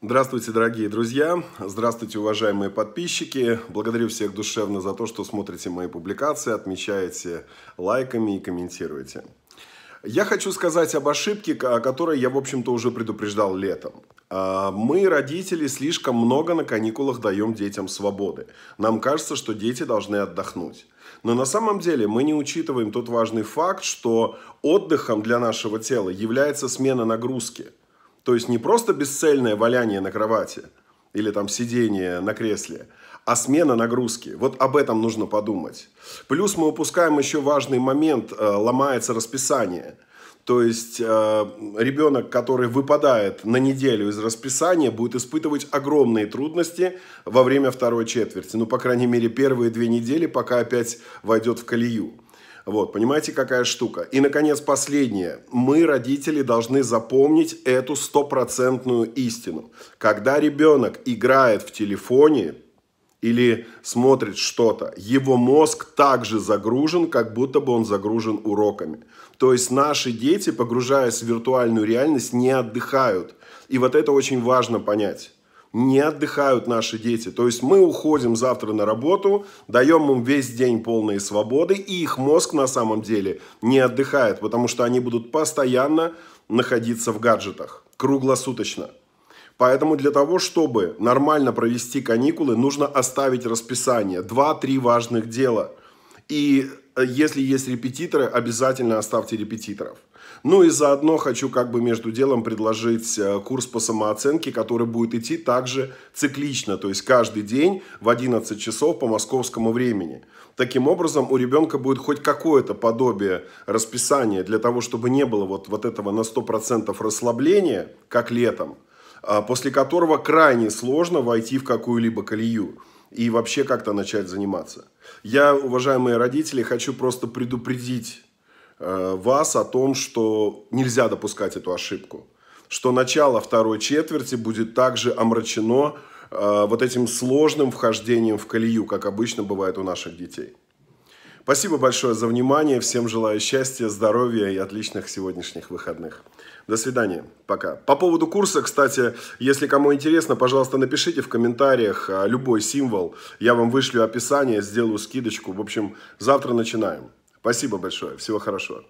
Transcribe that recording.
Здравствуйте, дорогие друзья! Здравствуйте, уважаемые подписчики! Благодарю всех душевно за то, что смотрите мои публикации, отмечаете лайками и комментируете. Я хочу сказать об ошибке, о которой я, в общем-то, уже предупреждал летом. А, мы, родители, слишком много на каникулах даем детям свободы. Нам кажется, что дети должны отдохнуть. Но на самом деле мы не учитываем тот важный факт, что отдыхом для нашего тела является смена нагрузки – то есть не просто бесцельное валяние на кровати или там сидение на кресле, а смена нагрузки. Вот об этом нужно подумать. Плюс мы упускаем еще важный момент, э, ломается расписание. То есть э, ребенок, который выпадает на неделю из расписания, будет испытывать огромные трудности во время второй четверти. Ну, по крайней мере, первые две недели, пока опять войдет в колею. Вот, понимаете, какая штука. И, наконец, последнее. Мы, родители, должны запомнить эту стопроцентную истину. Когда ребенок играет в телефоне, или смотрит что-то, его мозг также загружен, как будто бы он загружен уроками. То есть наши дети, погружаясь в виртуальную реальность, не отдыхают. И вот это очень важно понять не отдыхают наши дети. То есть мы уходим завтра на работу, даем им весь день полной свободы, и их мозг на самом деле не отдыхает, потому что они будут постоянно находиться в гаджетах, круглосуточно. Поэтому для того, чтобы нормально провести каникулы, нужно оставить расписание. Два-три важных дела. И Э, если есть репетиторы, обязательно оставьте репетиторов. Ну и заодно хочу как бы между делом предложить э, курс по самооценке, который будет идти также циклично, то есть каждый день в 11 часов по московскому времени. Таким образом, у ребенка будет хоть какое-то подобие расписания для того, чтобы не было вот, вот этого на 100% расслабления, как летом, а после которого крайне сложно войти в какую-либо колею и вообще как-то начать заниматься. Я, уважаемые родители, хочу просто предупредить э, вас о том, что нельзя допускать эту ошибку. Что начало второй четверти будет также омрачено э, вот этим сложным вхождением в колею, как обычно бывает у наших детей. Спасибо большое за внимание. Всем желаю счастья, здоровья и отличных сегодняшних выходных. До свидания. Пока. По поводу курса, кстати, если кому интересно, пожалуйста, напишите в комментариях а, любой символ. Я вам вышлю описание, сделаю скидочку. В общем, завтра начинаем. Спасибо большое. Всего хорошего.